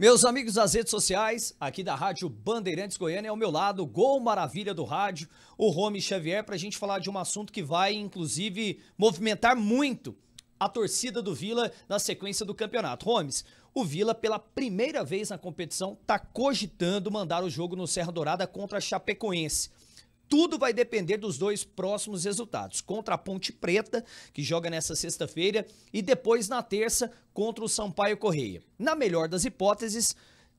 Meus amigos das redes sociais, aqui da Rádio Bandeirantes Goiânia, ao meu lado, Gol Maravilha do Rádio, o Rome Xavier, para a gente falar de um assunto que vai, inclusive, movimentar muito a torcida do Vila na sequência do campeonato. Romes, o Vila, pela primeira vez na competição, está cogitando mandar o jogo no Serra Dourada contra a Chapecoense. Tudo vai depender dos dois próximos resultados. Contra a Ponte Preta, que joga nessa sexta-feira, e depois na terça contra o Sampaio Correia. Na melhor das hipóteses,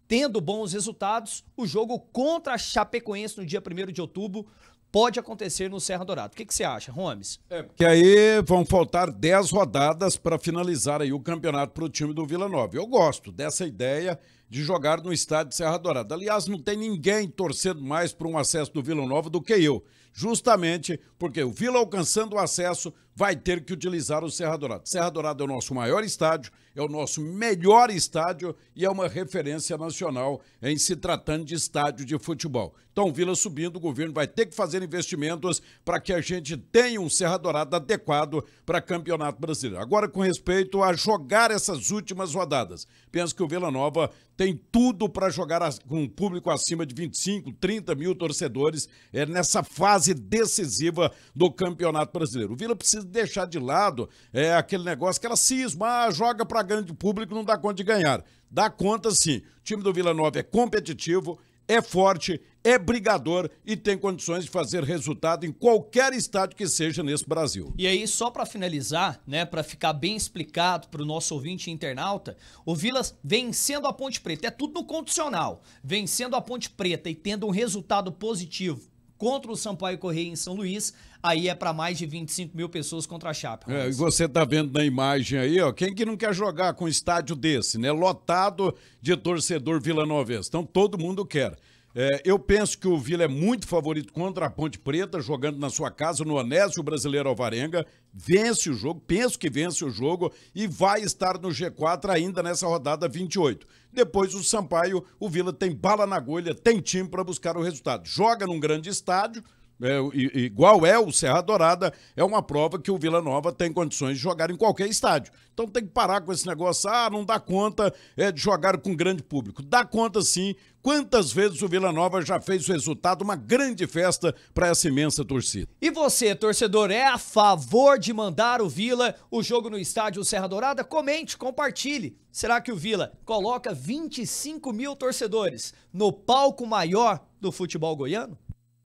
tendo bons resultados, o jogo contra a Chapecoense no dia 1 de outubro pode acontecer no Serra Dourado. O que, que você acha, Romes? É, porque aí vão faltar 10 rodadas para finalizar aí o campeonato para o time do Vila Nova. Eu gosto dessa ideia de jogar no estádio de Serra Dourada. Aliás, não tem ninguém torcendo mais por um acesso do Vila Nova do que eu, justamente porque o Vila alcançando o acesso vai ter que utilizar o Serra Dourada. Serra Dourada é o nosso maior estádio, é o nosso melhor estádio e é uma referência nacional em se tratando de estádio de futebol. Então, Vila subindo, o governo vai ter que fazer investimentos para que a gente tenha um Serra Dourada adequado para Campeonato Brasileiro. Agora, com respeito a jogar essas últimas rodadas, penso que o Vila Nova tem tudo para jogar com um público acima de 25, 30 mil torcedores é, nessa fase decisiva do Campeonato Brasileiro. O Vila precisa deixar de lado é, aquele negócio que ela cisma, ah, joga para grande público, não dá conta de ganhar. Dá conta sim. O time do Vila Nova é competitivo, é forte, é brigador e tem condições de fazer resultado em qualquer estádio que seja nesse Brasil. E aí, só para finalizar, né, para ficar bem explicado para o nosso ouvinte internauta, o Vilas vencendo a Ponte Preta, é tudo no condicional, vencendo a Ponte Preta e tendo um resultado positivo contra o Sampaio Correia em São Luís. Aí é para mais de 25 mil pessoas contra a Chapa. É, e você está vendo na imagem aí, ó, quem que não quer jogar com um estádio desse, né? Lotado de torcedor vila novaes? Então todo mundo quer. É, eu penso que o Vila é muito favorito contra a Ponte Preta, jogando na sua casa, no Onésio Brasileiro Alvarenga. Vence o jogo, penso que vence o jogo e vai estar no G4 ainda nessa rodada 28. Depois o Sampaio, o Vila tem bala na agulha, tem time para buscar o resultado. Joga num grande estádio, é, igual é o Serra Dourada, é uma prova que o Vila Nova tem condições de jogar em qualquer estádio. Então tem que parar com esse negócio, ah, não dá conta é, de jogar com grande público. Dá conta sim. Quantas vezes o Vila Nova já fez o resultado, uma grande festa para essa imensa torcida. E você, torcedor, é a favor de mandar o Vila o jogo no estádio Serra Dourada? Comente, compartilhe. Será que o Vila coloca 25 mil torcedores no palco maior do futebol goiano?